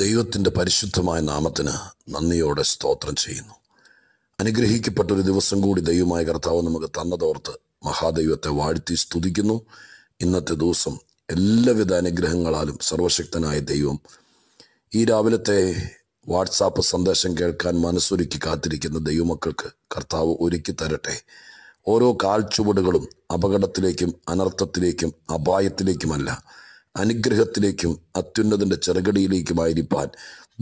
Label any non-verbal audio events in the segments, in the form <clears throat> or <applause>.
ദൈവത്തിൻ്റെ പരിശുദ്ധമായ നാമത്തിന് നന്ദിയോടെ സ്തോത്രം ചെയ്യുന്നു അനുഗ്രഹിക്കപ്പെട്ടൊരു ദിവസം കൂടി ദൈവമായ കർത്താവ് നമുക്ക് തന്നതോർത്ത് മഹാദൈവത്തെ വാഴ്ത്തി സ്തുതിക്കുന്നു ഇന്നത്തെ ദിവസം എല്ലാവിധ അനുഗ്രഹങ്ങളാലും സർവശക്തനായ ദൈവം ഈ രാവിലത്തെ വാട്സാപ്പ് സന്ദേശം കേൾക്കാൻ മനസ്സൊരുക്കി കാത്തിരിക്കുന്ന ദൈവമക്കൾക്ക് കർത്താവ് ഒരുക്കി തരട്ടെ ഓരോ കാൽച്ചുവടുകളും അപകടത്തിലേക്കും അനർത്ഥത്തിലേക്കും അപായത്തിലേക്കുമല്ല അനുഗ്രഹത്തിലേക്കും അത്യുന്നതിൻ്റെ ചെറുകടിയിലേക്കുമായിരിക്കാൻ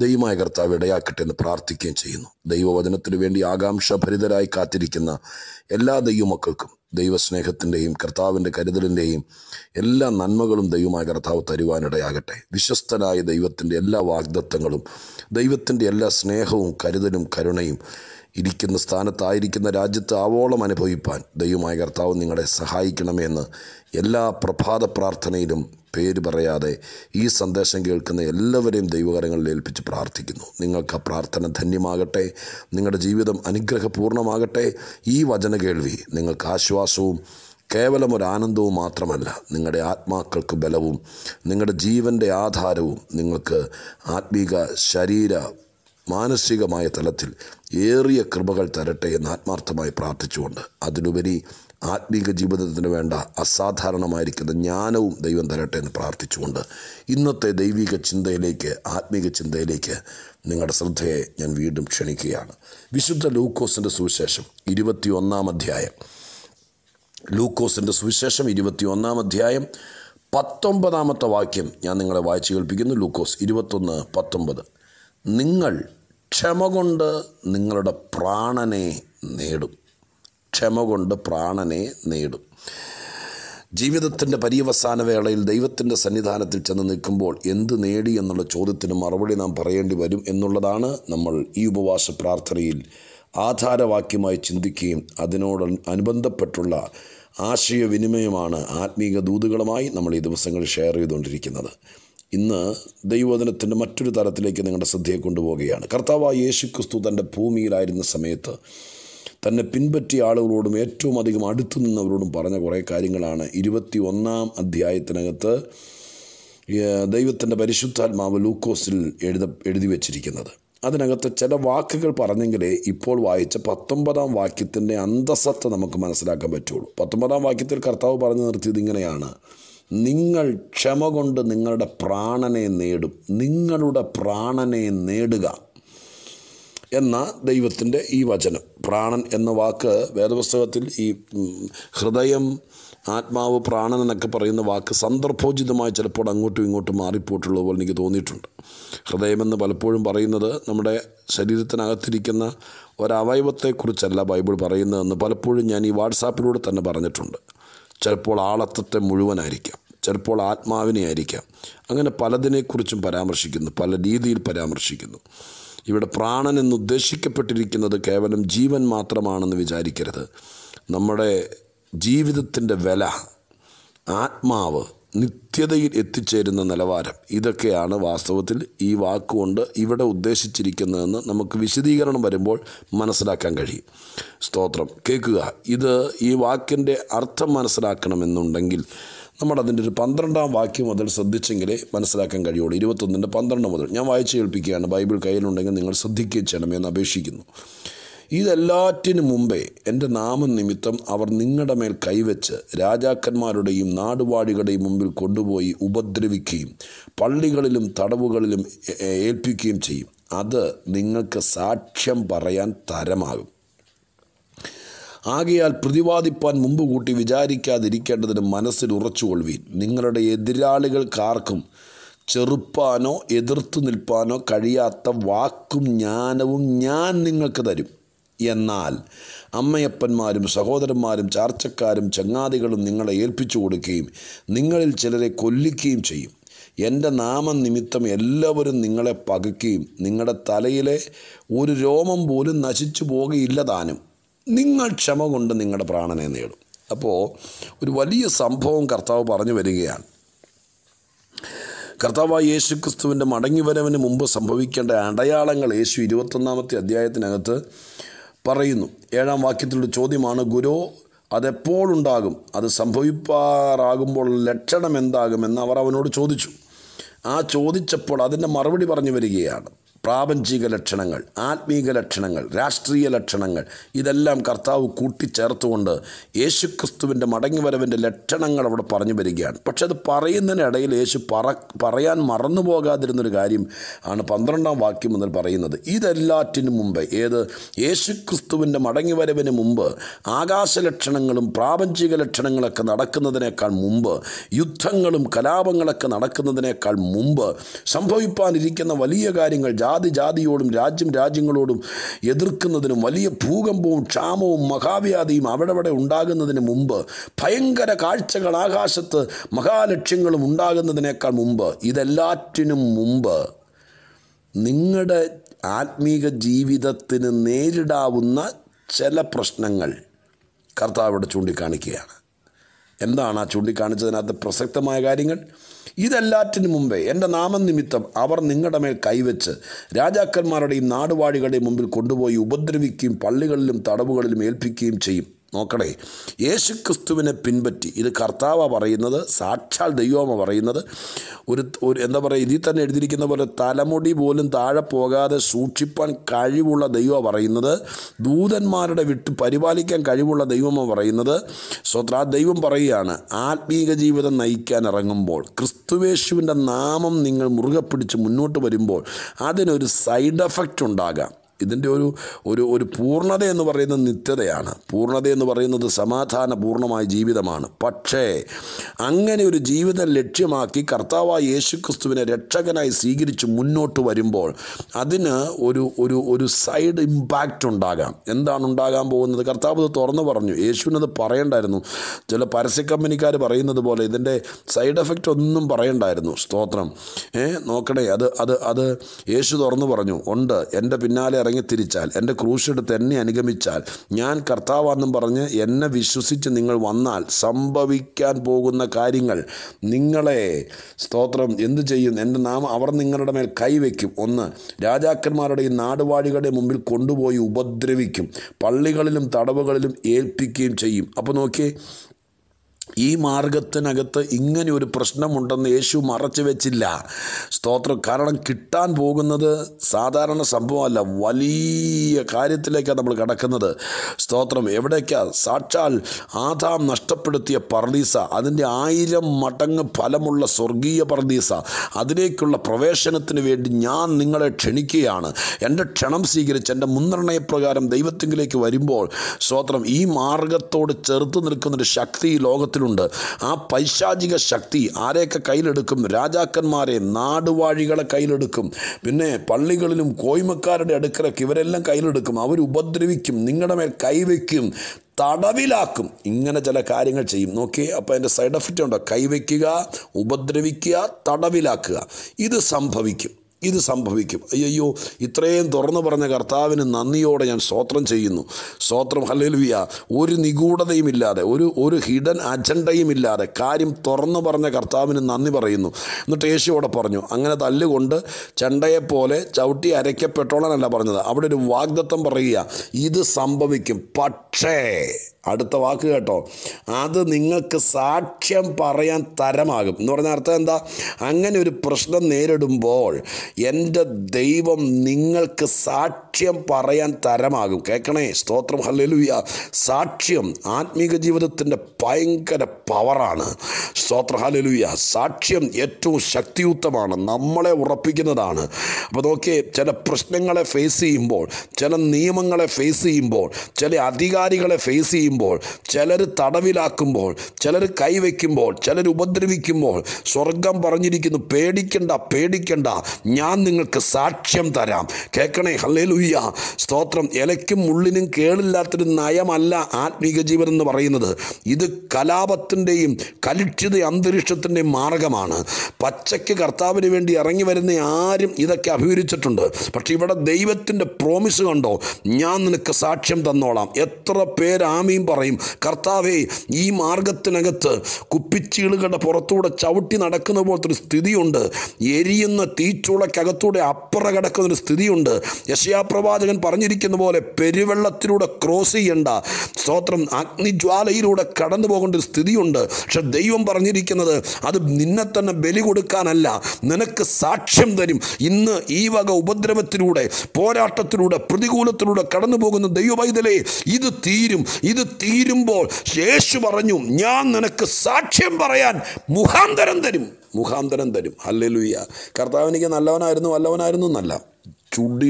ദൈവമായ കർത്താവ് ഇടയാക്കട്ടെ എന്ന് പ്രാർത്ഥിക്കുകയും ചെയ്യുന്നു ദൈവവചനത്തിനു വേണ്ടി ആകാംക്ഷഭരിതരായി കാത്തിരിക്കുന്ന എല്ലാ ദൈവമക്കൾക്കും ദൈവസ്നേഹത്തിൻ്റെയും കർത്താവിൻ്റെ കരുതലിൻ്റെയും എല്ലാ നന്മകളും ദൈവമായ കർത്താവ് തരുവാനിടയാകട്ടെ വിശ്വസ്തനായ ദൈവത്തിൻ്റെ എല്ലാ വാഗ്ദത്തങ്ങളും ദൈവത്തിൻ്റെ എല്ലാ സ്നേഹവും കരുതലും കരുണയും ഇരിക്കുന്ന സ്ഥാനത്തായിരിക്കുന്ന രാജ്യത്ത് ആവോളം അനുഭവിപ്പാൻ ദൈവമായ കർത്താവ് നിങ്ങളെ സഹായിക്കണമെന്ന് എല്ലാ പ്രഭാത പ്രാർത്ഥനയിലും പേര് പറയാതെ ഈ സന്ദേശം കേൾക്കുന്ന എല്ലാവരെയും ദൈവകരങ്ങളിൽ ഏൽപ്പിച്ച് പ്രാർത്ഥിക്കുന്നു നിങ്ങൾക്ക് ആ പ്രാർത്ഥന ധന്യമാകട്ടെ നിങ്ങളുടെ ജീവിതം അനുഗ്രഹപൂർണ്ണമാകട്ടെ ഈ വചന കേൾവി നിങ്ങൾക്ക് ആശ്വാസവും കേവലം ഒരു ആനന്ദവും മാത്രമല്ല നിങ്ങളുടെ ആത്മാക്കൾക്ക് ബലവും നിങ്ങളുടെ ജീവൻ്റെ ആധാരവും നിങ്ങൾക്ക് ആത്മീക ശരീര മാനസികമായ തലത്തിൽ ഏറിയ കൃപകൾ തരട്ടെ എന്ന് ആത്മാർത്ഥമായി പ്രാർത്ഥിച്ചുകൊണ്ട് അതിലുപരി ആത്മീക ജീവിതത്തിന് വേണ്ട അസാധാരണമായിരിക്കുന്ന ജ്ഞാനവും ദൈവം തരട്ടെ എന്ന് പ്രാർത്ഥിച്ചുകൊണ്ട് ഇന്നത്തെ ദൈവിക ചിന്തയിലേക്ക് ആത്മീക ചിന്തയിലേക്ക് നിങ്ങളുടെ ശ്രദ്ധയെ ഞാൻ വീണ്ടും ക്ഷണിക്കുകയാണ് വിശുദ്ധ ലൂക്കോസിൻ്റെ സുവിശേഷം ഇരുപത്തി ഒന്നാം അധ്യായം ലൂക്കോസിൻ്റെ സുവിശേഷം ഇരുപത്തി ഒന്നാം അധ്യായം പത്തൊമ്പതാമത്തെ വാക്യം ഞാൻ നിങ്ങളെ വായിച്ചു കേൾപ്പിക്കുന്നു ലൂക്കോസ് ഇരുപത്തൊന്ന് പത്തൊമ്പത് നിങ്ങൾ ക്ഷമ കൊണ്ട് നിങ്ങളുടെ പ്രാണനെ നേടും ക്ഷമ കൊണ്ട് പ്രാണനെ നേടും ജീവിതത്തിൻ്റെ പര്യവസാന വേളയിൽ ദൈവത്തിൻ്റെ സന്നിധാനത്തിൽ ചെന്ന് നിൽക്കുമ്പോൾ എന്ത് നേടി എന്നുള്ള ചോദ്യത്തിന് മറുപടി നാം പറയേണ്ടി വരും എന്നുള്ളതാണ് നമ്മൾ ഈ ഉപവാസ പ്രാർത്ഥനയിൽ ആധാരവാക്യമായി ചിന്തിക്കുകയും അതിനോട് അനുബന്ധപ്പെട്ടുള്ള ആശയവിനിമയമാണ് ആത്മീക ദൂതുകളുമായി നമ്മൾ ഈ ദിവസങ്ങളിൽ ഷെയർ ചെയ്തുകൊണ്ടിരിക്കുന്നത് ഇന്ന് ദൈവവചനത്തിൻ്റെ മറ്റൊരു തലത്തിലേക്ക് നിങ്ങളുടെ ശ്രദ്ധയെ കൊണ്ടുപോവുകയാണ് കർത്താവ് യേശു ക്രിസ്തു തൻ്റെ ഭൂമിയിലായിരുന്ന സമയത്ത് തന്നെ പിൻപറ്റിയ ആളുകളോടും ഏറ്റവും അധികം അടുത്തു നിന്നവരോടും പറഞ്ഞ കുറേ കാര്യങ്ങളാണ് ഇരുപത്തി ഒന്നാം അധ്യായത്തിനകത്ത് ദൈവത്തിൻ്റെ പരിശുദ്ധാത്മാവ് ലൂക്കോസിൽ എഴുത എഴുതി വച്ചിരിക്കുന്നത് അതിനകത്ത് ചില വാക്കുകൾ പറഞ്ഞെങ്കിലേ ഇപ്പോൾ വായിച്ച പത്തൊമ്പതാം വാക്യത്തിൻ്റെ അന്തസത്ത നമുക്ക് മനസ്സിലാക്കാൻ പറ്റുള്ളൂ പത്തൊമ്പതാം വാക്യത്തിൽ കർത്താവ് പറഞ്ഞു നിർത്തിയത് ഇങ്ങനെയാണ് നിങ്ങൾ ക്ഷമ കൊണ്ട് നിങ്ങളുടെ പ്രാണനെ നേടും നിങ്ങളുടെ പ്രാണനെ നേടുക എന്ന ദൈവത്തിൻ്റെ ഈ വചനം പ്രാണൻ എന്ന വാക്ക് വേദപുസ്തകത്തിൽ ഈ ഹൃദയം ആത്മാവ് പ്രാണൻ എന്നൊക്കെ പറയുന്ന വാക്ക് സന്ദർഭോചിതമായി ചിലപ്പോൾ അങ്ങോട്ടും ഇങ്ങോട്ടും മാറിപ്പോയിട്ടുള്ളത് പോലെ എനിക്ക് തോന്നിയിട്ടുണ്ട് ഹൃദയമെന്ന് പലപ്പോഴും പറയുന്നത് നമ്മുടെ ശരീരത്തിനകത്തിരിക്കുന്ന ഒരവയവത്തെക്കുറിച്ചല്ല ബൈബിൾ പറയുന്നതെന്ന് പലപ്പോഴും ഞാൻ ഈ വാട്സാപ്പിലൂടെ തന്നെ പറഞ്ഞിട്ടുണ്ട് ചിലപ്പോൾ ആളത്തത്തെ മുഴുവനായിരിക്കാം ചിലപ്പോൾ ആത്മാവിനെ ആയിരിക്കാം അങ്ങനെ പലതിനെക്കുറിച്ചും പരാമർശിക്കുന്നു പല രീതിയിൽ പരാമർശിക്കുന്നു ഇവിടെ പ്രാണൻ എന്നുദ്ദേശിക്കപ്പെട്ടിരിക്കുന്നത് കേവലം ജീവൻ മാത്രമാണെന്ന് വിചാരിക്കരുത് നമ്മുടെ ജീവിതത്തിൻ്റെ വില ആത്മാവ് നിത്യതയിൽ എത്തിച്ചേരുന്ന നിലവാരം ഇതൊക്കെയാണ് വാസ്തവത്തിൽ ഈ വാക്കുകൊണ്ട് ഇവിടെ ഉദ്ദേശിച്ചിരിക്കുന്നതെന്ന് നമുക്ക് വിശദീകരണം വരുമ്പോൾ മനസ്സിലാക്കാൻ കഴിയും സ്തോത്രം കേൾക്കുക ഇത് ഈ വാക്കിൻ്റെ അർത്ഥം മനസ്സിലാക്കണമെന്നുണ്ടെങ്കിൽ നമ്മൾ അതിൻ്റെ ഒരു പന്ത്രണ്ടാം വാക്യം മുതൽ ശ്രദ്ധിച്ചെങ്കിലേ മനസ്സിലാക്കാൻ കഴിയുള്ളൂ ഇരുപത്തൊന്നിൻ്റെ പന്ത്രണ്ട് മുതൽ ഞാൻ വായിച്ചു കേൾപ്പിക്കുകയാണ് ബൈബിൾ കയ്യിലുണ്ടെങ്കിൽ നിങ്ങൾ ശ്രദ്ധിക്കുകയും ചെയ്യണമെന്ന് അപേക്ഷിക്കുന്നു ഇതെല്ലാറ്റിനു മുമ്പേ എൻ്റെ നാമനിമിത്തം അവർ നിങ്ങളുടെ മേൽ കൈവച്ച് രാജാക്കന്മാരുടെയും നാടുവാടികളുടെയും മുമ്പിൽ കൊണ്ടുപോയി ഉപദ്രവിക്കുകയും പള്ളികളിലും തടവുകളിലും ഏൽപ്പിക്കുകയും ചെയ്യും അത് നിങ്ങൾക്ക് സാക്ഷ്യം പറയാൻ തരമാകും ആകയാൽ പ്രതിവാദിപ്പാൻ മുമ്പ് കൂട്ടി വിചാരിക്കാതിരിക്കേണ്ടതിന് മനസ്സിൽ ഉറച്ചുകൊള്ളുവീൻ നിങ്ങളുടെ എതിരാളികൾക്കാർക്കും ചെറുപ്പാനോ എതിർത്തു നിൽപ്പാനോ കഴിയാത്ത വാക്കും ജ്ഞാനവും ഞാൻ നിങ്ങൾക്ക് തരും എന്നാൽ അമ്മയപ്പന്മാരും സഹോദരന്മാരും ചാർച്ചക്കാരും ചങ്ങാതികളും നിങ്ങളെ ഏൽപ്പിച്ചു കൊടുക്കുകയും നിങ്ങളിൽ ചിലരെ കൊല്ലിക്കുകയും ചെയ്യും എൻ്റെ നാമനിമിത്തം എല്ലാവരും നിങ്ങളെ പകയ്ക്കുകയും നിങ്ങളുടെ തലയിലെ ഒരു രോമം പോലും നശിച്ചു പോകുകയില്ല താനും നിങ്ങൾ ക്ഷമ കൊണ്ട് നിങ്ങളുടെ പ്രാണനെ നേടും അപ്പോൾ ഒരു വലിയ സംഭവം കർത്താവ് പറഞ്ഞു വരികയാണ് കർത്താവായ യേശു ക്രിസ്തുവിൻ്റെ വരവിന് മുമ്പ് സംഭവിക്കേണ്ട അടയാളങ്ങൾ യേശു ഇരുപത്തൊന്നാമത്തെ അധ്യായത്തിനകത്ത് പറയുന്നു ഏഴാം വാക്യത്തിലുള്ള ചോദ്യമാണ് ഗുരു അതെപ്പോഴുണ്ടാകും അത് സംഭവിപ്പാറാകുമ്പോൾ ലക്ഷണം എന്താകുമെന്ന് അവർ അവനോട് ചോദിച്ചു ആ ചോദിച്ചപ്പോൾ അതിൻ്റെ മറുപടി പറഞ്ഞു വരികയാണ് പ്രാപഞ്ചിക ലക്ഷണങ്ങൾ ആത്മീക ലക്ഷണങ്ങൾ രാഷ്ട്രീയ ലക്ഷണങ്ങൾ ഇതെല്ലാം കർത്താവ് കൂട്ടിച്ചേർത്തുകൊണ്ട് മടങ്ങി മടങ്ങിവരവിൻ്റെ ലക്ഷണങ്ങൾ അവിടെ പറഞ്ഞു വരികയാണ് പക്ഷെ അത് പറയുന്നതിനിടയിൽ യേശു പറ പറയാൻ മറന്നു പോകാതിരുന്നൊരു കാര്യം ആണ് പന്ത്രണ്ടാം വാക്യം മുതൽ പറയുന്നത് ഇതെല്ലാറ്റിനും മുമ്പ് ഏത് മടങ്ങി മടങ്ങിവരവിന് മുമ്പ് ആകാശലക്ഷണങ്ങളും പ്രാപഞ്ചിക ലക്ഷണങ്ങളൊക്കെ നടക്കുന്നതിനേക്കാൾ മുമ്പ് യുദ്ധങ്ങളും കലാപങ്ങളൊക്കെ നടക്കുന്നതിനേക്കാൾ മുമ്പ് സംഭവിപ്പാനിരിക്കുന്ന വലിയ കാര്യങ്ങൾ ജാ ജാതി ജാതിയോടും രാജ്യം രാജ്യങ്ങളോടും എതിർക്കുന്നതിനും വലിയ ഭൂകമ്പവും ക്ഷാമവും മഹാവ്യാധിയും അവിടെവിടെ ഉണ്ടാകുന്നതിന് മുമ്പ് ഭയങ്കര കാഴ്ചകൾ ആകാശത്ത് മഹാലക്ഷ്യങ്ങളും ഉണ്ടാകുന്നതിനേക്കാൾ മുമ്പ് ഇതെല്ലാറ്റിനും മുമ്പ് നിങ്ങളുടെ ആത്മീക ജീവിതത്തിന് നേരിടാവുന്ന ചില പ്രശ്നങ്ങൾ കർത്താവ് ഇവിടെ ചൂണ്ടിക്കാണിക്കുകയാണ് എന്താണ് ആ ചൂണ്ടിക്കാണിച്ചതിനകത്ത് പ്രസക്തമായ കാര്യങ്ങൾ ഇതെല്ലാറ്റിനു മുമ്പേ എൻ്റെ നാമനിമിത്തം അവർ നിങ്ങളുടെ മേൽ കൈവച്ച് രാജാക്കന്മാരുടെയും നാടുവാഴികളുടെയും മുമ്പിൽ കൊണ്ടുപോയി ഉപദ്രവിക്കുകയും പള്ളികളിലും തടവുകളിലും ഏൽപ്പിക്കുകയും ചെയ്യും നോക്കണേ യേശുക്രിസ്തുവിനെ പിൻപറ്റി ഇത് കർത്താവ പറയുന്നത് സാക്ഷാൽ ദൈവമ പറയുന്നത് ഒരു ഒരു എന്താ പറയുക ഇതിൽ തന്നെ എഴുതിയിരിക്കുന്ന പോലെ തലമുടി പോലും താഴെ പോകാതെ സൂക്ഷിപ്പാൻ കഴിവുള്ള ദൈവം പറയുന്നത് ദൂതന്മാരുടെ വിട്ട് പരിപാലിക്കാൻ കഴിവുള്ള ദൈവമ പറയുന്നത് സ്വത്ര ദൈവം പറയുകയാണ് ആത്മീക ജീവിതം നയിക്കാൻ ഇറങ്ങുമ്പോൾ ക്രിസ്തുവേശുവിൻ്റെ നാമം നിങ്ങൾ മുറുകെ പിടിച്ച് മുന്നോട്ട് വരുമ്പോൾ അതിനൊരു സൈഡ് എഫക്റ്റ് ഉണ്ടാകാം ഇതിൻ്റെ ഒരു ഒരു ഒരു പൂർണ്ണത എന്ന് പറയുന്നത് നിത്യതയാണ് പൂർണ്ണത എന്ന് പറയുന്നത് സമാധാനപൂർണമായ ജീവിതമാണ് പക്ഷേ അങ്ങനെ ഒരു ജീവിതം ലക്ഷ്യമാക്കി കർത്താവായ യേശുക്രിസ്തുവിനെ രക്ഷകനായി സ്വീകരിച്ച് മുന്നോട്ട് വരുമ്പോൾ അതിന് ഒരു ഒരു ഒരു സൈഡ് ഇമ്പാക്റ്റ് ഉണ്ടാകാം എന്താണ് ഉണ്ടാകാൻ പോകുന്നത് കർത്താവ് ഇത് തുറന്നു പറഞ്ഞു യേശുവിനത് പറയണ്ടായിരുന്നു ചില പരസ്യ കമ്പനിക്കാർ പറയുന്നത് പോലെ ഇതിൻ്റെ സൈഡ് എഫക്റ്റ് ഒന്നും പറയണ്ടായിരുന്നു സ്തോത്രം ഏ നോക്കണേ അത് അത് അത് യേശു തുറന്നു പറഞ്ഞു ഉണ്ട് എൻ്റെ പിന്നാലെ ഇറങ്ങി തിരിച്ചാൽ എൻ്റെ ക്രൂശെടുത്ത് എന്നെ അനുഗമിച്ചാൽ ഞാൻ കർത്താവാണെന്നും പറഞ്ഞ് എന്നെ വിശ്വസിച്ച് നിങ്ങൾ വന്നാൽ സംഭവിക്കാൻ പോകുന്ന കാര്യങ്ങൾ നിങ്ങളെ സ്തോത്രം എന്തു ചെയ്യും എൻ്റെ നാമം അവർ നിങ്ങളുടെ മേൽ കൈവയ്ക്കും ഒന്ന് രാജാക്കന്മാരുടെയും നാടുവാഴികളുടെ മുമ്പിൽ കൊണ്ടുപോയി ഉപദ്രവിക്കും പള്ളികളിലും തടവുകളിലും ഏൽപ്പിക്കുകയും ചെയ്യും അപ്പോൾ നോക്കിയേ ഈ മാർഗത്തിനകത്ത് ഇങ്ങനെ ഒരു പ്രശ്നമുണ്ടെന്ന് യേശു മറച്ചു വെച്ചില്ല സ്തോത്രം കാരണം കിട്ടാൻ പോകുന്നത് സാധാരണ സംഭവമല്ല വലിയ കാര്യത്തിലേക്കാണ് നമ്മൾ കടക്കുന്നത് സ്തോത്രം എവിടേക്കാണ് സാക്ഷാൽ ആധാം നഷ്ടപ്പെടുത്തിയ പർദീസ അതിൻ്റെ ആയിരം മടങ്ങ് ഫലമുള്ള സ്വർഗീയ പർദീസ അതിലേക്കുള്ള പ്രവേശനത്തിന് വേണ്ടി ഞാൻ നിങ്ങളെ ക്ഷണിക്കുകയാണ് എൻ്റെ ക്ഷണം സ്വീകരിച്ച് എൻ്റെ മുൻനിർണയപ്രകാരം ദൈവത്തിങ്കിലേക്ക് വരുമ്പോൾ സ്തോത്രം ഈ മാർഗത്തോട് ചെറുത്ത് നിൽക്കുന്നൊരു ശക്തി ലോകത്തിൽ നമ്മിലുണ്ട് ആ പൈശാചിക ശക്തി ആരെയൊക്കെ കയ്യിലെടുക്കും രാജാക്കന്മാരെ നാടുവാഴികളെ കയ്യിലെടുക്കും പിന്നെ പള്ളികളിലും കോയ്മക്കാരുടെ അടുക്കലൊക്കെ ഇവരെല്ലാം കയ്യിലെടുക്കും അവർ ഉപദ്രവിക്കും നിങ്ങളുടെ മേൽ കൈവയ്ക്കും തടവിലാക്കും ഇങ്ങനെ ചില കാര്യങ്ങൾ ചെയ്യും നോക്കി അപ്പോൾ അതിൻ്റെ സൈഡ് എഫക്റ്റ് ഉണ്ടോ കൈവയ്ക്കുക ഉപദ്രവിക്കുക തടവിലാക്കുക ഇത് സംഭവിക്കും ഇത് സംഭവിക്കും അയ്യോ ഇത്രയും തുറന്നു പറഞ്ഞ കർത്താവിന് നന്ദിയോടെ ഞാൻ സ്തോത്രം ചെയ്യുന്നു സ്തോത്രം ഹലലുവിയ ഒരു നിഗൂഢതയും ഇല്ലാതെ ഒരു ഒരു ഹിഡൻ അജണ്ടയും ഇല്ലാതെ കാര്യം തുറന്നു പറഞ്ഞ കർത്താവിന് നന്ദി പറയുന്നു എന്നിട്ട് യേശുവോടെ പറഞ്ഞു അങ്ങനെ തല്ലുകൊണ്ട് ചണ്ടയെപ്പോലെ ചവിട്ടി അരയ്ക്കപ്പെട്ടോളാനല്ല പറഞ്ഞത് അവിടെ ഒരു വാഗ്ദത്തം പറയുക ഇത് സംഭവിക്കും പക്ഷേ അടുത്ത വാക്ക് കേട്ടോ അത് നിങ്ങൾക്ക് സാക്ഷ്യം പറയാൻ തരമാകും എന്ന് പറഞ്ഞ അർത്ഥം എന്താ അങ്ങനെ ഒരു പ്രശ്നം നേരിടുമ്പോൾ എൻ്റെ ദൈവം നിങ്ങൾക്ക് സാക്ഷ്യം പറയാൻ തരമാകും കേൾക്കണേ സ്തോത്രം ഹല്ലേലൂയ സാക്ഷ്യം ആത്മീക ജീവിതത്തിൻ്റെ ഭയങ്കര പവറാണ് സ്തോത്രം ഹല്ലേലൂയ സാക്ഷ്യം ഏറ്റവും ശക്തിയുക്തമാണ് നമ്മളെ ഉറപ്പിക്കുന്നതാണ് അപ്പോൾ നോക്കിയേ ചില പ്രശ്നങ്ങളെ ഫേസ് ചെയ്യുമ്പോൾ ചില നിയമങ്ങളെ ഫേസ് ചെയ്യുമ്പോൾ ചില അധികാരികളെ ഫേസ് ചെയ്യുമ്പോൾ തടയുമ്പോൾ ചിലർ തടവിലാക്കുമ്പോൾ ചിലർ കൈവയ്ക്കുമ്പോൾ ചിലർ ഉപദ്രവിക്കുമ്പോൾ സ്വർഗം പറഞ്ഞിരിക്കുന്നു പേടിക്കണ്ട പേടിക്കണ്ട ഞാൻ നിങ്ങൾക്ക് സാക്ഷ്യം തരാം കേൾക്കണേ ലുയ്യ സ്തോത്രം ഇലയ്ക്കും മുള്ളിനും കേളില്ലാത്തൊരു നയമല്ല ആത്മീക ജീവൻ എന്ന് പറയുന്നത് ഇത് കലാപത്തിൻ്റെയും കലുഷിത അന്തരീക്ഷത്തിൻ്റെയും മാർഗമാണ് പച്ചയ്ക്ക് കർത്താവിന് വേണ്ടി ഇറങ്ങി വരുന്ന ആരും ഇതൊക്കെ അഭിവരിച്ചിട്ടുണ്ട് പക്ഷേ ഇവിടെ ദൈവത്തിൻ്റെ പ്രോമിസ് കണ്ടോ ഞാൻ നിനക്ക് സാക്ഷ്യം തന്നോളാം എത്ര പേരാമീം ആമീൻ പറയും കർത്താവേ ഈ മാർഗത്തിനകത്ത് കുപ്പിച്ചീളുകളുടെ പുറത്തൂടെ ചവിട്ടി നടക്കുന്ന പോലത്തെ ഒരു സ്ഥിതിയുണ്ട് എരിയുന്ന തീച്ചുളക്കകത്തൂടെ അപ്പുറ കിടക്കുന്ന ഒരു സ്ഥിതിയുണ്ട് യശയാപ്രവാചകൻ പറഞ്ഞിരിക്കുന്ന പോലെ പെരുവെള്ളത്തിലൂടെ ക്രോസ് ചെയ്യേണ്ട സ്തോത്രം അഗ്നിജ്വാലയിലൂടെ കടന്നു പോകേണ്ട ഒരു സ്ഥിതിയുണ്ട് പക്ഷെ ദൈവം പറഞ്ഞിരിക്കുന്നത് അത് നിന്നെ തന്നെ ബലി കൊടുക്കാനല്ല നിനക്ക് സാക്ഷ്യം തരും ഇന്ന് ഈ വക ഉപദ്രവത്തിലൂടെ പോരാട്ടത്തിലൂടെ പ്രതികൂലത്തിലൂടെ കടന്നു പോകുന്ന ദൈവവൈതലേ ഇത് തീരും ഇത് തീരുമ്പോൾ യേശു പറഞ്ഞു ഞാൻ നിനക്ക് സാക്ഷ്യം പറയാൻ മുഖാന്തരം തരും മുഖാന്തരം തരും അല്ലെലുയ്യ എനിക്ക് നല്ലവനായിരുന്നു വല്ലവനായിരുന്നു എന്നല്ല ചുടി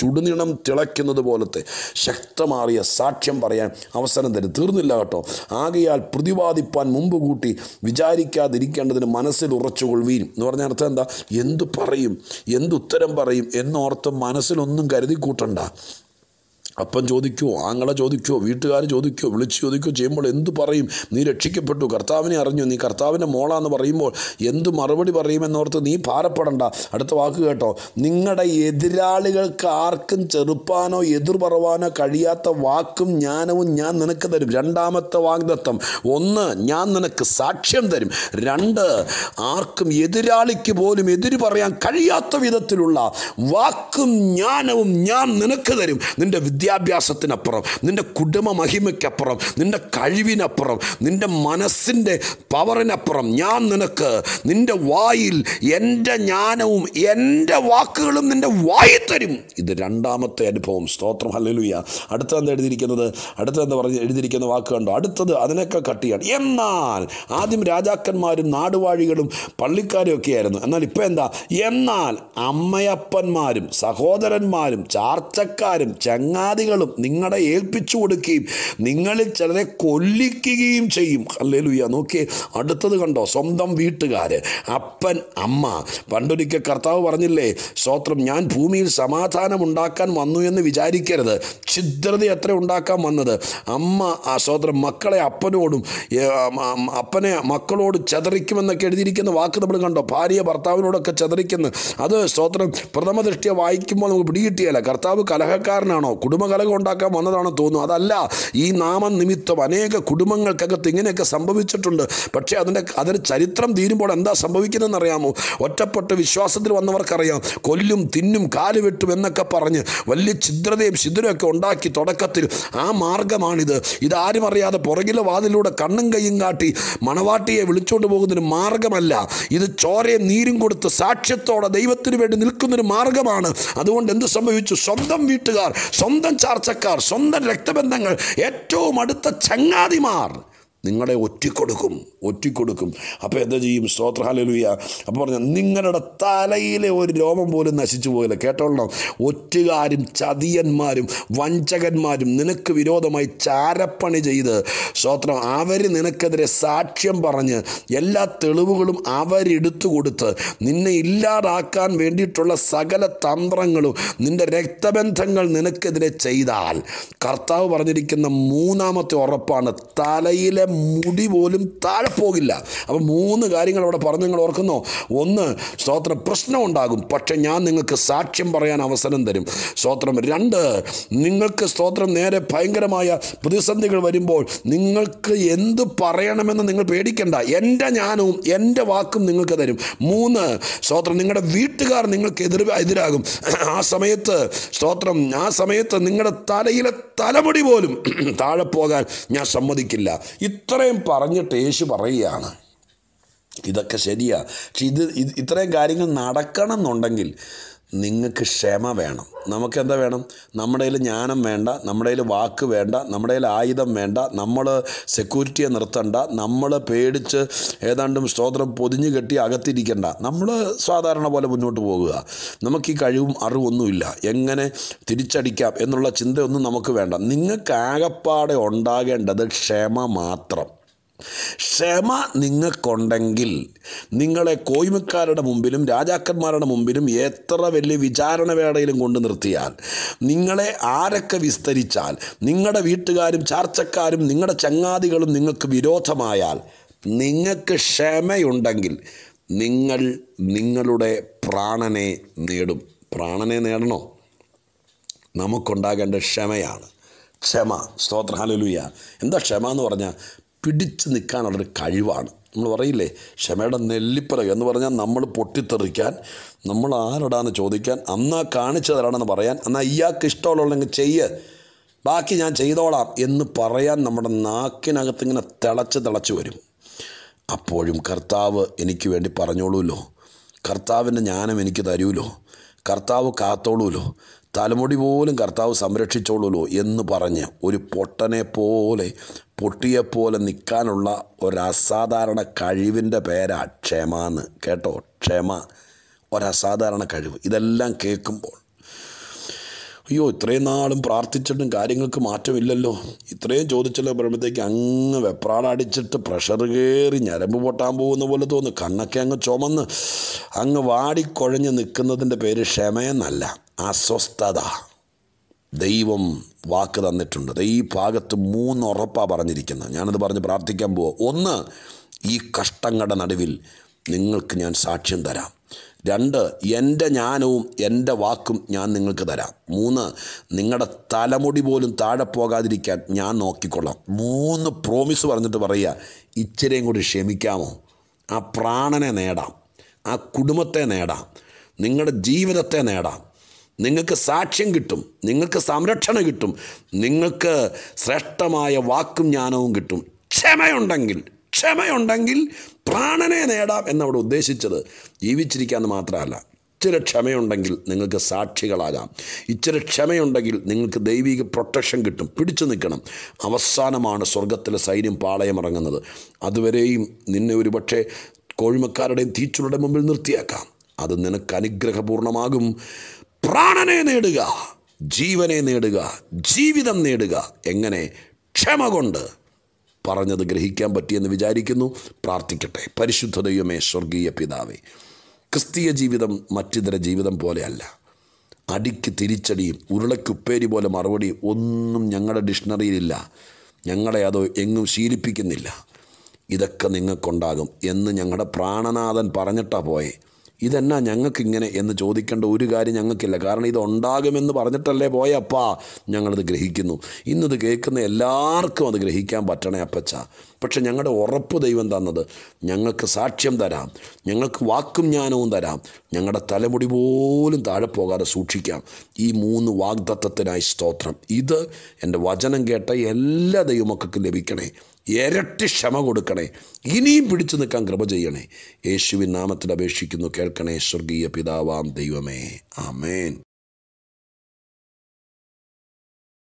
ചുടുനിണം തിളയ്ക്കുന്നത് പോലത്തെ ശക്തമാറിയ സാക്ഷ്യം പറയാൻ അവസരം തരും തീർന്നില്ല കേട്ടോ ആകയാൽ പ്രതിപാദിപ്പാൻ മുമ്പ് കൂട്ടി വിചാരിക്കാതിരിക്കേണ്ടതിന് മനസ്സിൽ ഉറച്ചുകൊള്ളുവീൻ എന്ന് പറഞ്ഞ അർത്ഥം എന്താ എന്തു പറയും എന്തുത്തരം പറയും എന്നോർത്ത് മനസ്സിലൊന്നും കരുതി കൂട്ടണ്ട അപ്പം ചോദിക്കുമോ ആങ്ങളെ ചോദിക്കുമോ വീട്ടുകാർ ചോദിക്കുമോ വിളിച്ച് ചോദിക്കുമോ ചെയ്യുമ്പോൾ എന്തു പറയും നീ രക്ഷിക്കപ്പെട്ടു കർത്താവിനെ അറിഞ്ഞു നീ കർത്താവിൻ്റെ മോളാന്ന് പറയുമ്പോൾ എന്ത് മറുപടി പറയുമെന്നോർത്ത് നീ ഭാരപ്പെടണ്ട അടുത്ത വാക്ക് കേട്ടോ നിങ്ങളുടെ എതിരാളികൾക്ക് ആർക്കും ചെറുപ്പാനോ എതിർ പറവാനോ കഴിയാത്ത വാക്കും ജ്ഞാനവും ഞാൻ നിനക്ക് തരും രണ്ടാമത്തെ വാഗ്ദത്തം ഒന്ന് ഞാൻ നിനക്ക് സാക്ഷ്യം തരും രണ്ട് ആർക്കും എതിരാളിക്ക് പോലും എതിര് പറയാൻ കഴിയാത്ത വിധത്തിലുള്ള വാക്കും ജ്ഞാനവും ഞാൻ നിനക്ക് തരും നിൻ്റെ വിദ്യ വിദ്യാഭ്യാസത്തിനപ്പുറം നിൻ്റെ കുടുംബ മഹിമയ്ക്കപ്പുറം നിൻ്റെ കഴിവിനപ്പുറം നിൻ്റെ മനസ്സിൻ്റെ പവറിനപ്പുറം ഞാൻ നിനക്ക് നിൻ്റെ വായിൽ എൻ്റെ ജ്ഞാനവും എൻ്റെ വാക്കുകളും നിൻ്റെ വായി തരും ഇത് രണ്ടാമത്തെ അനുഭവം സ്തോത്രം ഹല്ലലുയ അടുത്തെന്താ എഴുതിയിരിക്കുന്നത് അടുത്തെന്താ പറഞ്ഞ് എഴുതിയിരിക്കുന്ന വാക്ക് കണ്ടോ അടുത്തത് അതിനൊക്കെ കട്ടിയാണ് എന്നാൽ ആദ്യം രാജാക്കന്മാരും നാടുവാഴികളും പള്ളിക്കാരും ഒക്കെ ആയിരുന്നു എന്നാൽ ഇപ്പോൾ എന്താ എന്നാൽ അമ്മയപ്പന്മാരും സഹോദരന്മാരും ചാർച്ചക്കാരും ചങ്ങാതി ജാതികളും നിങ്ങളെ ഏൽപ്പിച്ചു കൊടുക്കുകയും നിങ്ങളിൽ ചിലരെ കൊല്ലിക്കുകയും ചെയ്യും അല്ലേലുയ്യ നോക്കിയേ അടുത്തത് കണ്ടോ സ്വന്തം വീട്ടുകാർ അപ്പൻ അമ്മ പണ്ടൊരിക്കൽ കർത്താവ് പറഞ്ഞില്ലേ സ്വോത്രം ഞാൻ ഭൂമിയിൽ സമാധാനം ഉണ്ടാക്കാൻ വന്നു എന്ന് വിചാരിക്കരുത് ഛിദ്രത എത്ര ഉണ്ടാക്കാൻ വന്നത് അമ്മ ആ സ്വോത്രം മക്കളെ അപ്പനോടും അപ്പനെ മക്കളോട് ചതറിക്കുമെന്നൊക്കെ എഴുതിയിരിക്കുന്ന വാക്ക് നമ്മൾ കണ്ടോ ഭാര്യ ഭർത്താവിനോടൊക്കെ ചതറിക്കുന്നു അത് സ്വോത്രം പ്രഥമ ദൃഷ്ടിയെ വായിക്കുമ്പോൾ നമുക്ക് പിടികിട്ടിയല്ല കർത്താവ് കലഹക്കാരനാണോ കുടുംബ കുടുംബകലകം ഉണ്ടാക്കാൻ വന്നതാണ് തോന്നുന്നു അതല്ല ഈ നാമനിമിത്തം അനേക കുടുംബങ്ങൾക്കകത്ത് ഇങ്ങനെയൊക്കെ സംഭവിച്ചിട്ടുണ്ട് പക്ഷേ അതിൻ്റെ അതിന് ചരിത്രം തീരുമ്പോൾ എന്താ സംഭവിക്കുന്നതെന്ന് അറിയാമോ ഒറ്റപ്പെട്ട് വിശ്വാസത്തിൽ വന്നവർക്കറിയാം കൊല്ലും തിന്നും കാല് വെട്ടും എന്നൊക്കെ പറഞ്ഞ് വലിയ ഛിദ്രതയും ഛിദ്രമൊക്കെ ഉണ്ടാക്കി തുടക്കത്തിൽ ആ മാർഗമാണിത് ഇതാരും അറിയാതെ പുറകിലെ വാതിലൂടെ കണ്ണും കയ്യും കാട്ടി മണവാട്ടിയെ വിളിച്ചുകൊണ്ട് പോകുന്നൊരു മാർഗമല്ല ഇത് ചോരയും നീരും കൊടുത്ത് സാക്ഷ്യത്തോടെ ദൈവത്തിന് വേണ്ടി നിൽക്കുന്നൊരു മാർഗമാണ് അതുകൊണ്ട് എന്ത് സംഭവിച്ചു സ്വന്തം വീട്ടുകാർ സ്വന്തം സ്വന്തം ചാർച്ചക്കാർ സ്വന്തം രക്തബന്ധങ്ങൾ ഏറ്റവും അടുത്ത ചങ്ങാതിമാർ നിങ്ങളെ ഒറ്റിക്കൊടുക്കും ഒറ്റിക്കൊടുക്കും അപ്പോൾ എന്താ ചെയ്യും സ്തോത്രഹാലലുയ അപ്പോൾ പറഞ്ഞു നിങ്ങളുടെ തലയിലെ ഒരു രോമം പോലും നശിച്ചു പോയില്ല കേട്ടോളണം ഒറ്റുകാരും ചതിയന്മാരും വഞ്ചകന്മാരും നിനക്ക് വിരോധമായി ചാരപ്പണി ചെയ്ത് സ്തോത്രം അവർ നിനക്കെതിരെ സാക്ഷ്യം പറഞ്ഞ് എല്ലാ തെളിവുകളും അവരെടുത്തു കൊടുത്ത് നിന്നെ ഇല്ലാതാക്കാൻ വേണ്ടിയിട്ടുള്ള സകല തന്ത്രങ്ങളും നിൻ്റെ രക്തബന്ധങ്ങൾ നിനക്കെതിരെ ചെയ്താൽ കർത്താവ് പറഞ്ഞിരിക്കുന്ന മൂന്നാമത്തെ ഉറപ്പാണ് തലയിലെ മുടി പോലും താഴെ പോകില്ല അപ്പം മൂന്ന് കാര്യങ്ങൾ അവിടെ പറഞ്ഞു നിങ്ങൾ ഓർക്കുന്നോ ഒന്ന് സ്തോത്രം പ്രശ്നം ഉണ്ടാകും പക്ഷെ ഞാൻ നിങ്ങൾക്ക് സാക്ഷ്യം പറയാൻ അവസരം തരും സ്തോത്രം രണ്ട് നിങ്ങൾക്ക് സ്തോത്രം നേരെ ഭയങ്കരമായ പ്രതിസന്ധികൾ വരുമ്പോൾ നിങ്ങൾക്ക് എന്ത് പറയണമെന്ന് നിങ്ങൾ പേടിക്കണ്ട എൻ്റെ ഞാനും എൻ്റെ വാക്കും നിങ്ങൾക്ക് തരും മൂന്ന് സ്തോത്രം നിങ്ങളുടെ വീട്ടുകാർ നിങ്ങൾക്ക് എതിർ എതിരാകും ആ സമയത്ത് സ്തോത്രം ആ സമയത്ത് നിങ്ങളുടെ തലയിലെ തലമുടി പോലും <clears throat> താഴെ പോകാൻ ഞാൻ സമ്മതിക്കില്ല ഇത്രയും പറഞ്ഞിട്ട് യേശു പറയുകയാണ് ഇതൊക്കെ ശരിയാണ് പക്ഷെ ഇത് ഇത്രയും കാര്യങ്ങൾ നടക്കണം എന്നുണ്ടെങ്കിൽ നിങ്ങൾക്ക് ക്ഷമ വേണം നമുക്കെന്താ വേണം നമ്മുടെ കയ്യിൽ ജ്ഞാനം വേണ്ട നമ്മുടെ കയ്യിൽ വാക്ക് വേണ്ട നമ്മുടെ കയ്യിൽ ആയുധം വേണ്ട നമ്മൾ സെക്യൂരിറ്റിയെ നിർത്തണ്ട നമ്മൾ പേടിച്ച് ഏതാണ്ടും സ്തോത്രം പൊതിഞ്ഞു കെട്ടി അകത്തിരിക്കണ്ട നമ്മൾ സാധാരണ പോലെ മുന്നോട്ട് പോകുക നമുക്ക് ഈ കഴിവും അറിവൊന്നുമില്ല എങ്ങനെ തിരിച്ചടിക്കാം എന്നുള്ള ചിന്തയൊന്നും നമുക്ക് വേണ്ട നിങ്ങൾക്ക് ആകപ്പാടെ ഉണ്ടാകേണ്ടത് ക്ഷമ മാത്രം ക്ഷമ നിങ്ങൾക്കുണ്ടെങ്കിൽ നിങ്ങളെ കോയ്മക്കാരുടെ മുമ്പിലും രാജാക്കന്മാരുടെ മുമ്പിലും എത്ര വലിയ വിചാരണ വേടയിലും കൊണ്ട് നിർത്തിയാൽ നിങ്ങളെ ആരൊക്കെ വിസ്തരിച്ചാൽ നിങ്ങളുടെ വീട്ടുകാരും ചാർച്ചക്കാരും നിങ്ങളുടെ ചങ്ങാതികളും നിങ്ങൾക്ക് വിരോധമായാൽ നിങ്ങൾക്ക് ക്ഷമയുണ്ടെങ്കിൽ നിങ്ങൾ നിങ്ങളുടെ പ്രാണനെ നേടും പ്രാണനെ നേടണോ നമുക്കുണ്ടാകേണ്ട ക്ഷമയാണ് ക്ഷമ സ്തോത്ര എന്താ ക്ഷമ എന്ന് പറഞ്ഞാൽ പിടിച്ചു നിൽക്കാനുള്ളൊരു കഴിവാണ് നമ്മൾ പറയില്ലേ ക്ഷമയുടെ നെല്ലിപ്പറ എന്ന് പറഞ്ഞാൽ നമ്മൾ പൊട്ടിത്തെറിക്കാൻ നമ്മൾ ആരടാന്ന് ചോദിക്കാൻ അന്നാ കാണിച്ചു തരാണെന്ന് പറയാൻ എന്നാൽ ഇയാൾക്ക് ഇഷ്ടമുള്ളതെങ്കിൽ ചെയ്യ് ബാക്കി ഞാൻ ചെയ്തോളാം എന്ന് പറയാൻ നമ്മുടെ നാക്കിനകത്ത് ഇങ്ങനെ തിളച്ച് തിളച്ച് വരും അപ്പോഴും കർത്താവ് എനിക്ക് വേണ്ടി പറഞ്ഞോളൂല്ലോ കർത്താവിൻ്റെ ജ്ഞാനം എനിക്ക് തരൂലോ കർത്താവ് കാത്തോളൂല്ലോ തലമുടി പോലും കർത്താവ് സംരക്ഷിച്ചോളൂ എന്ന് പറഞ്ഞ് ഒരു പൊട്ടനെ പോലെ പൊട്ടിയെപ്പോലെ നിൽക്കാനുള്ള ഒരസാധാരണ കഴിവിൻ്റെ പേരാ ക്ഷമ എന്ന് കേട്ടോ ക്ഷമ ഒരസാധാരണ കഴിവ് ഇതെല്ലാം കേൾക്കുമ്പോൾ അയ്യോ ഇത്രയും നാളും പ്രാർത്ഥിച്ചിട്ടും കാര്യങ്ങൾക്ക് മാറ്റമില്ലല്ലോ ഇത്രയും ചോദിച്ചല്ലോ പറയുമ്പോഴത്തേക്ക് അങ്ങ് വെപ്രാടടിച്ചിട്ട് പ്രഷർ കയറി ഞരമ്പ് പൊട്ടാൻ പോകുന്ന പോലെ തോന്നുന്നു കണ്ണൊക്കെ അങ്ങ് ചുമന്ന് അങ്ങ് വാടിക്കൊഴഞ്ഞ് നിൽക്കുന്നതിൻ്റെ പേര് ക്ഷമയെന്നല്ല അസ്വസ്ഥത ദൈവം വാക്ക് തന്നിട്ടുണ്ട് അത് ഈ ഭാഗത്ത് മൂന്ന് ഉറപ്പാണ് പറഞ്ഞിരിക്കുന്നത് ഞാനത് പറഞ്ഞ് പ്രാർത്ഥിക്കാൻ പോവുക ഒന്ന് ഈ കഷ്ടങ്ങളുടെ നടുവിൽ നിങ്ങൾക്ക് ഞാൻ സാക്ഷ്യം തരാം രണ്ട് എൻ്റെ ജ്ഞാനവും എൻ്റെ വാക്കും ഞാൻ നിങ്ങൾക്ക് തരാം മൂന്ന് നിങ്ങളുടെ തലമുടി പോലും താഴെ പോകാതിരിക്കാൻ ഞാൻ നോക്കിക്കൊള്ളാം മൂന്ന് പ്രോമിസ് പറഞ്ഞിട്ട് പറയുക ഇച്ചിരിയും കൂടി ക്ഷമിക്കാമോ ആ പ്രാണനെ നേടാം ആ കുടുംബത്തെ നേടാം നിങ്ങളുടെ ജീവിതത്തെ നേടാം നിങ്ങൾക്ക് സാക്ഷ്യം കിട്ടും നിങ്ങൾക്ക് സംരക്ഷണം കിട്ടും നിങ്ങൾക്ക് ശ്രേഷ്ഠമായ വാക്കും ജ്ഞാനവും കിട്ടും ക്ഷമയുണ്ടെങ്കിൽ ക്ഷമയുണ്ടെങ്കിൽ പ്രാണനെ നേടാം എന്നവിടെ ഉദ്ദേശിച്ചത് ജീവിച്ചിരിക്കാമെന്ന് മാത്രമല്ല ഇച്ചിര ക്ഷമയുണ്ടെങ്കിൽ നിങ്ങൾക്ക് സാക്ഷികളാകാം ഇച്ചിര ക്ഷമയുണ്ടെങ്കിൽ നിങ്ങൾക്ക് ദൈവിക പ്രൊട്ടക്ഷൻ കിട്ടും പിടിച്ചു നിൽക്കണം അവസാനമാണ് സ്വർഗത്തിലെ സൈന്യം പാളയമിറങ്ങുന്നത് അതുവരെയും നിന്നെ ഒരുപക്ഷെ കോഴിമക്കാരുടെയും തീച്ചുളുടെ മുമ്പിൽ നിർത്തിയാക്കാം അത് നിനക്ക് അനുഗ്രഹപൂർണമാകും പ്രാണനെ നേടുക ജീവനെ നേടുക ജീവിതം നേടുക എങ്ങനെ ക്ഷമ കൊണ്ട് പറഞ്ഞത് ഗ്രഹിക്കാൻ പറ്റിയെന്ന് വിചാരിക്കുന്നു പ്രാർത്ഥിക്കട്ടെ പരിശുദ്ധതയുമേ സ്വർഗീയ പിതാവേ ക്രിസ്തീയ ജീവിതം മറ്റിതര ജീവിതം പോലെയല്ല അടിക്ക് തിരിച്ചടിയും ഉരുളയ്ക്ക് പോലെ മറുപടി ഒന്നും ഞങ്ങളുടെ ഡിക്ഷണറിയിലില്ല ഞങ്ങളെ അത് എങ്ങും ശീലിപ്പിക്കുന്നില്ല ഇതൊക്കെ നിങ്ങൾക്കുണ്ടാകും എന്ന് ഞങ്ങളുടെ പ്രാണനാഥൻ പറഞ്ഞിട്ടാണ് പോയേ ഇതെന്നാ ഞങ്ങൾക്കിങ്ങനെ എന്ന് ചോദിക്കേണ്ട ഒരു കാര്യം ഞങ്ങൾക്കില്ല കാരണം ഇത് ഉണ്ടാകുമെന്ന് പറഞ്ഞിട്ടല്ലേ പോയപ്പാ ഞങ്ങളത് ഗ്രഹിക്കുന്നു ഇന്നത് കേൾക്കുന്ന എല്ലാവർക്കും അത് ഗ്രഹിക്കാൻ പറ്റണേ അപ്പച്ച പക്ഷെ ഞങ്ങളുടെ ഉറപ്പ് ദൈവം തന്നത് ഞങ്ങൾക്ക് സാക്ഷ്യം തരാം ഞങ്ങൾക്ക് വാക്കും ജ്ഞാനവും തരാം ഞങ്ങളുടെ തലമുടി പോലും താഴെ പോകാതെ സൂക്ഷിക്കാം ഈ മൂന്ന് വാഗ്ദത്തത്തിനായി സ്തോത്രം ഇത് എൻ്റെ വചനം കേട്ട എല്ലാ ദൈവമക്കൾക്കും ലഭിക്കണേ ഇരട്ടി ക്ഷമ കൊടുക്കണേ ഇനിയും പിടിച്ചു നിൽക്കാൻ കൃപ ചെയ്യണേ യേശുവിൻ നാമത്തിൽ അപേക്ഷിക്കുന്നു കേൾക്കണേ സ്വർഗീയ പിതാവാം ദൈവമേ ആമേൻ